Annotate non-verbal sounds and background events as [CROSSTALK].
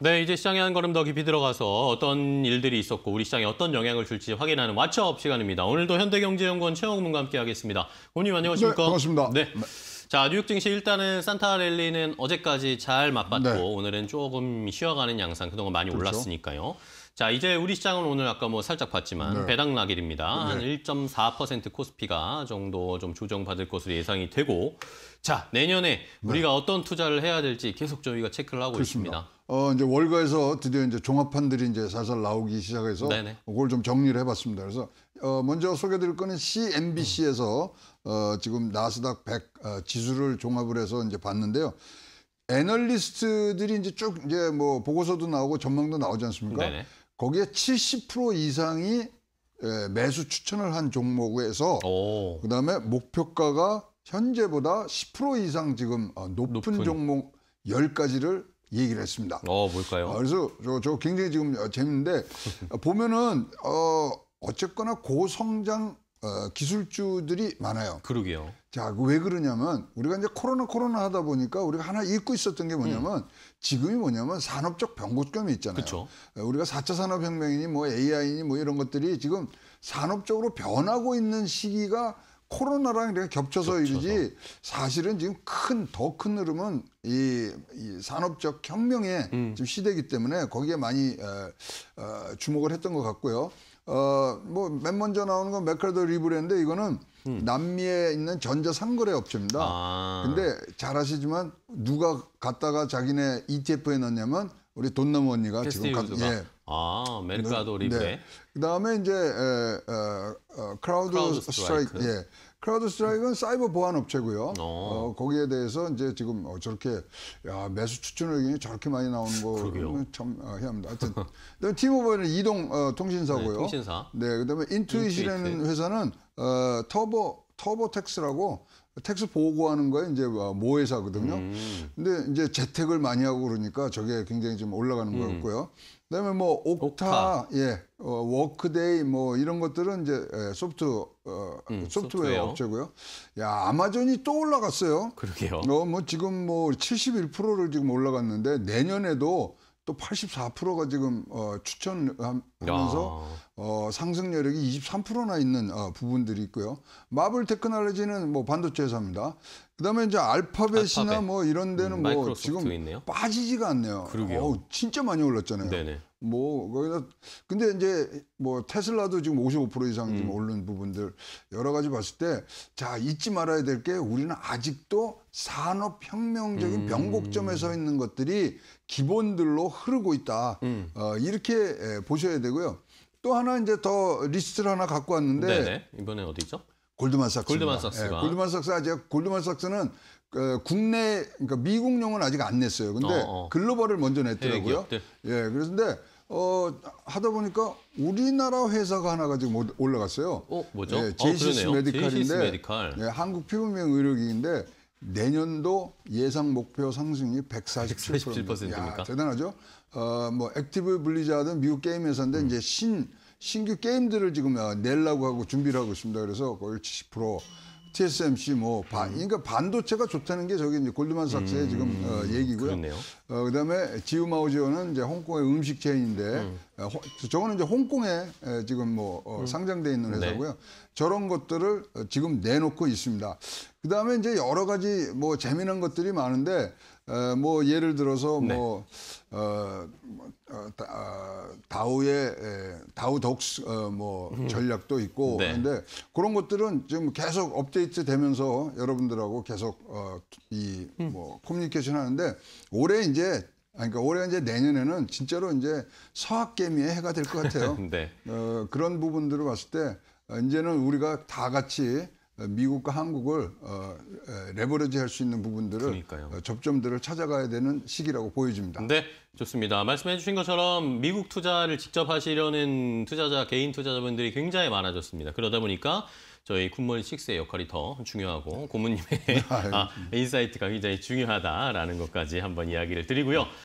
네, 이제 시장에 한 걸음 더 깊이 들어가서 어떤 일들이 있었고 우리 시장에 어떤 영향을 줄지 확인하는 왓츠업 시간입니다. 오늘도 현대경제연구원 최영욱 문과 함께 하겠습니다. 고님 안녕하십니까? 네, 반갑습니다. 네. 네. 자, 뉴욕 증시 일단은 산타 랠리는 어제까지 잘 맞봤고 네. 오늘은 조금 쉬어가는 양상 그동안 많이 그렇죠. 올랐으니까요. 자, 이제 우리 시장은 오늘 아까 뭐 살짝 봤지만 네. 배당 락일입니다 네. 한1.4% 코스피가 정도 좀 조정받을 것으로 예상이 되고 자, 내년에 네. 우리가 어떤 투자를 해야 될지 계속 저희가 체크를 하고 그렇습니다. 있습니다. 어 이제 월가에서 드디어 이제 종합판들이 이제 살살 나오기 시작해서 네네. 그걸 좀 정리를 해봤습니다. 그래서 어 먼저 소개드릴 거는 CNBC에서 어 지금 나스닥 100 어, 지수를 종합을 해서 이제 봤는데요. 애널리스트들이 이제 쭉 이제 뭐 보고서도 나오고 전망도 나오지 않습니까? 네네. 거기에 70% 이상이 예, 매수 추천을 한 종목에서 그다음에 목표가가 현재보다 10% 이상 지금 어, 높은, 높은. 종목 열가지를 얘기를 했습니다. 어, 뭘까요? 아, 그래서 저, 저 굉장히 지금 어, 재밌는데 보면은 어, 어쨌거나 고성장 어, 기술주들이 많아요. 그러게요. 자, 그 왜 그러냐면 우리가 이제 코로나 코로나 하다 보니까 우리가 하나 잊고 있었던 게 뭐냐면 음. 지금이 뭐냐면 산업적 변곡점이 있잖아요. 그쵸. 어, 우리가 4차 산업혁명이니 뭐 AI니 뭐 이런 것들이 지금 산업적으로 변하고 있는 시기가 코로나랑 이렇게 겹쳐서. 이러지 사실은 지금 큰 더 큰 흐름은 이, 이 산업적 혁명의 음. 지금 시대이기 때문에 거기에 많이 에, 어, 어, 주목을 했던 것 같고요. 어, 뭐 맨 먼저 나오는 건 맥카더 리브레인데 이거는 음. 남미에 있는 전자 상거래 업체입니다. 아. 근데 잘 아시지만 누가 갔다가 자기네 ETF에 넣냐면 우리 돈나무 언니가 지금 가, 예, 아, 메르카도 리브 네. 그다음에 이제 에, 에, 어, 크라우드, 크라우드 스트라이크. 스트라이크. 예. 크라우드 스트라이크는 사이버 보안 업체고요. 어. 어. 거기에 대해서 이제 지금 어, 저렇게 야, 매수 추천 의견이 저렇게 많이 나오는 거참 희합니다 아, 하여튼 티모바일은 이동 어, 통신사고요. 네, 통신사. 네, 그다음에 인투잇이라는 인투이 회사는 어, 터보 터보텍스라고 텍스 보고하는 거에 이제 뭐, 모회사거든요. 음. 근데 이제 재택을 많이 하고 그러니까 저게 굉장히 좀 올라가는 음. 것 같고요. 그다음에 뭐 옥타, 옥타. 예, 어, 워크데이 뭐 이런 것들은 이제 예, 소프트 어, 음, 소프트웨어, 소프트웨어, 업체고요. 야 아마존이 또 올라갔어요. 그러게요. 어, 뭐 지금 뭐 71%를 지금 올라갔는데 내년에도 또 84%가 지금 어, 추천하면서 어, 상승 여력이 23%나 있는 어, 부분들이 있고요. 마블 테크놀로지는 뭐 반도체 회사입니다. 그다음에 이제 알파벳이나 알파벳. 뭐 이런 데는 음, 뭐 지금 있네요. 빠지지가 않네요. 그러게요. 어우, 진짜 많이 올랐잖아요. 네네. 뭐 거기다 근데 이제 뭐 테슬라도 지금 55% 이상 음. 오른 부분들 여러 가지 봤을 때 자 잊지 말아야 될 게 우리는 아직도 산업혁명적인 음. 변곡점에 서 있는 것들이 기본들로 흐르고 있다 음. 어, 이렇게 예, 보셔야 되고요 또 하나 이제 더 리스트를 하나 갖고 왔는데 네네. 이번에 어디죠? 골드만삭스. 골드만삭스. 예, 아. 골드만삭스 아직 골드만삭스는 어, 그, 국내 그러니까 미국용은 아직 안 냈어요. 근데 어, 어. 글로벌을 먼저 냈더라고요. 네, 예, 그런데 어, 하다 보니까 우리나라 회사가 하나가 지금 뭐 올라갔어요. 어, 뭐죠? 예, 제시스 어, 메디칼인데 메디칼. 예, 한국 피부미용 의료기인데 내년도 예상 목표 상승이 147%입니다. 입니 대단하죠. 어, 뭐 액티브 블리자드 미국 게임 회사인데 음. 이제 신 신규 게임들을 지금 내려고 어, 하고 준비를 하고 있습니다. 그래서 거의 70% TSMC 뭐 반, 음. 그러니까 반도체가 좋다는 게 저기 이제 골드만 삭스의 음, 지금 어, 음, 얘기고요. 그렇네요. 어, 그다음에 지우마오지오는 이제 홍콩의 음식 체인인데 음. 어, 저거는 이제 홍콩에 에, 지금 뭐 어, 음. 상장돼 있는 네. 회사고요. 네. 저런 것들을 어, 지금 내놓고 있습니다. 그다음에 이제 여러 가지 뭐 재미난 것들이 많은데 어, 뭐 예를 들어서 네. 뭐 어, 어, 다, 어, 다우의 에, 예, 다우 독스 어, 뭐 음. 전략도 있고 네. 그데 그런 것들은 지금 계속 업데이트 되면서 여러분들하고 계속 어, 이뭐 음. 뭐 커뮤니케이션 하는데 올해 이제 아, 그러니까 올해 이제 내년에는 진짜로 이제 서학개미의 해가 될 것 같아요. [LAUGHS] 네. 어, 그런 부분들을 봤을 때 이제는 우리가 다 같이 미국과 한국을 어, 레버리지할 수 있는 부분들을 그러니까요. 어, 접점들을 찾아가야 되는 시기라고 보여집니다. 네, 좋습니다. 말씀해주신 것처럼 미국 투자를 직접 하시려는 투자자 개인 투자자분들이 굉장히 많아졌습니다. 그러다 보니까 저희 굿모닝 식의 역할이 더 중요하고 고모님의 [LAUGHS] 아, 인사이트가 굉장히 중요하다라는 것까지 한번 이야기를 드리고요.